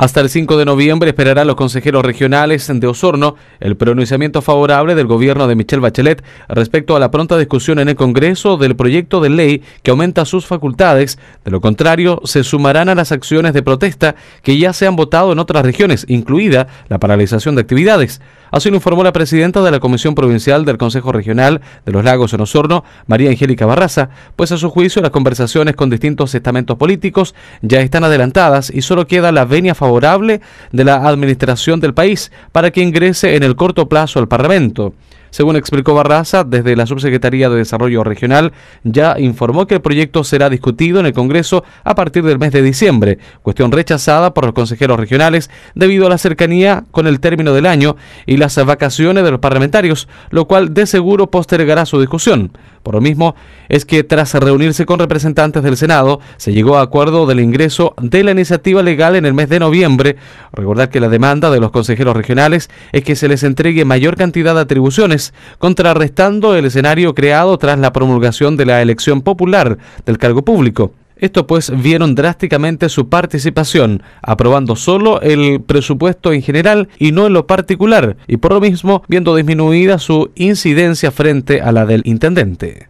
Hasta el 5 de noviembre esperarán los consejeros regionales de Osorno el pronunciamiento favorable del gobierno de Michelle Bachelet respecto a la pronta discusión en el Congreso del proyecto de ley que aumenta sus facultades. De lo contrario, se sumarán a las acciones de protesta que ya se han votado en otras regiones, incluida la paralización de actividades. Así lo informó la presidenta de la Comisión Provincial del Consejo Regional de los Lagos en Osorno, María Angélica Barraza, pues a su juicio las conversaciones con distintos estamentos políticos ya están adelantadas y solo queda la venia favorable de la administración del país para que ingrese en el corto plazo al Parlamento. Según explicó Barraza, desde la Subsecretaría de Desarrollo Regional ya informó que el proyecto será discutido en el Congreso a partir del mes de diciembre, cuestión rechazada por los consejeros regionales debido a la cercanía con el término del año y las vacaciones de los parlamentarios, lo cual de seguro postergará su discusión. Por lo mismo, es que tras reunirse con representantes del Senado, se llegó a acuerdo del ingreso de la iniciativa legal en el mes de noviembre. Recordar que la demanda de los consejeros regionales es que se les entregue mayor cantidad de atribuciones, contrarrestando el escenario creado tras la promulgación de la elección popular del cargo público. Esto pues vieron drásticamente su participación, aprobando solo el presupuesto en general y no en lo particular, y por lo mismo viendo disminuida su incidencia frente a la del intendente.